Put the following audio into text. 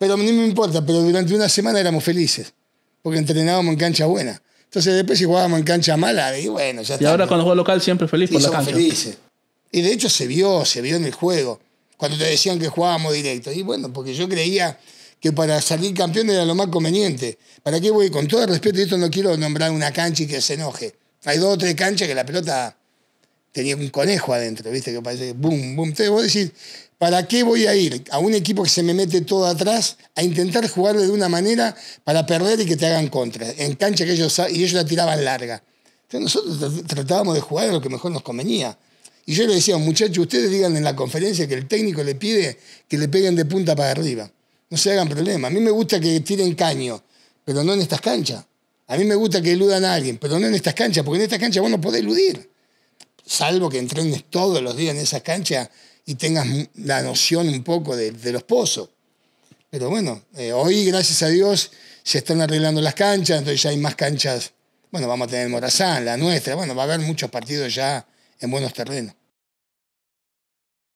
Pero no me importa, pero durante una semana éramos felices, porque entrenábamos en cancha buena. Entonces después si jugábamos en cancha mala, y bueno, ya está. Y ahora cuando juego local siempre feliz por la cancha. felices. Y de hecho se vio, se vio en el juego, cuando te decían que jugábamos directo. Y bueno, porque yo creía que para salir campeón era lo más conveniente. ¿Para qué voy? Con todo el respeto, y esto no quiero nombrar una cancha y que se enoje. Hay dos o tres canchas que la pelota tenía un conejo adentro, ¿viste? Que parece que boom, boom. Entonces vos decís, ¿Para qué voy a ir a un equipo que se me mete todo atrás a intentar jugar de una manera para perder y que te hagan contra? En cancha que ellos, y ellos la tiraban larga. Entonces nosotros tratábamos de jugar lo que mejor nos convenía. Y yo le decía, muchachos, ustedes digan en la conferencia que el técnico le pide que le peguen de punta para arriba. No se hagan problema. A mí me gusta que tiren caño, pero no en estas canchas. A mí me gusta que eludan a alguien, pero no en estas canchas, porque en estas canchas vos no podés eludir salvo que entrenes todos los días en esas canchas y tengas la noción un poco de, los pozos. Pero bueno, eh, hoy, gracias a Dios, se están arreglando las canchas, entonces ya hay más canchas. Bueno, vamos a tener Morazán, la nuestra, bueno, va a haber muchos partidos ya en buenos terrenos.